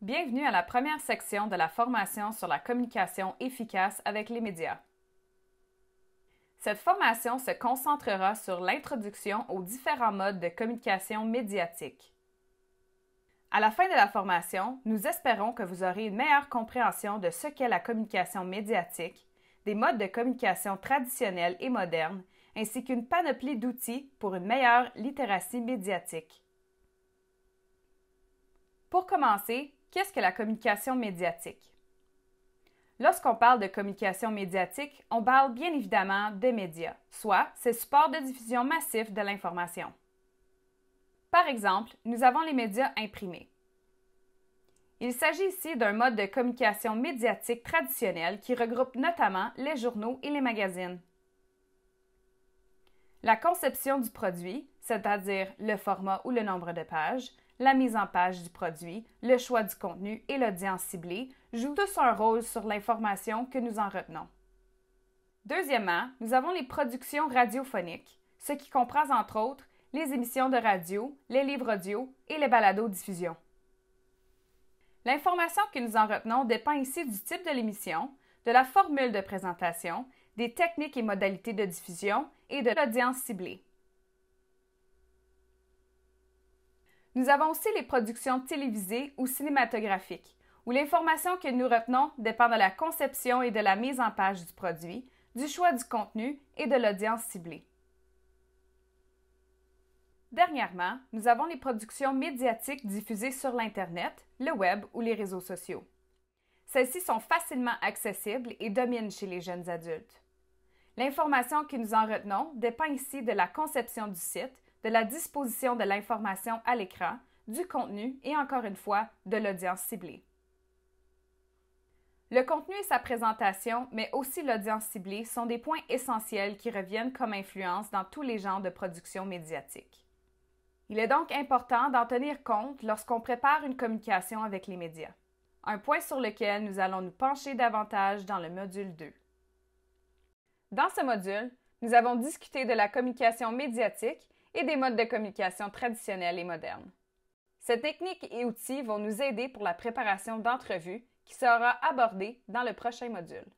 Bienvenue à la première section de la formation sur la communication efficace avec les médias. Cette formation se concentrera sur l'introduction aux différents modes de communication médiatique. À la fin de la formation, nous espérons que vous aurez une meilleure compréhension de ce qu'est la communication médiatique, des modes de communication traditionnels et modernes, ainsi qu'une panoplie d'outils pour une meilleure littératie médiatique. Pour commencer, Qu'est-ce que la communication médiatique? Lorsqu'on parle de communication médiatique, on parle bien évidemment des médias, soit ces supports de diffusion massif de l'information. Par exemple, nous avons les médias imprimés. Il s'agit ici d'un mode de communication médiatique traditionnel qui regroupe notamment les journaux et les magazines. La conception du produit, c'est-à-dire le format ou le nombre de pages, la mise en page du produit, le choix du contenu et l'audience ciblée jouent tous un rôle sur l'information que nous en retenons. Deuxièmement, nous avons les productions radiophoniques, ce qui comprend entre autres les émissions de radio, les livres audio et les balados diffusion. L'information que nous en retenons dépend ici du type de l'émission, de la formule de présentation, des techniques et modalités de diffusion et de l'audience ciblée. Nous avons aussi les productions télévisées ou cinématographiques, où l'information que nous retenons dépend de la conception et de la mise en page du produit, du choix du contenu et de l'audience ciblée. Dernièrement, nous avons les productions médiatiques diffusées sur l'Internet, le Web ou les réseaux sociaux. Celles-ci sont facilement accessibles et dominent chez les jeunes adultes. L'information que nous en retenons dépend ici de la conception du site de la disposition de l'information à l'écran, du contenu et encore une fois de l'audience ciblée. Le contenu et sa présentation, mais aussi l'audience ciblée, sont des points essentiels qui reviennent comme influence dans tous les genres de production médiatique. Il est donc important d'en tenir compte lorsqu'on prépare une communication avec les médias, un point sur lequel nous allons nous pencher davantage dans le module 2. Dans ce module, nous avons discuté de la communication médiatique et des modes de communication traditionnels et modernes. Ces techniques et outils vont nous aider pour la préparation d'entrevues qui sera abordée dans le prochain module.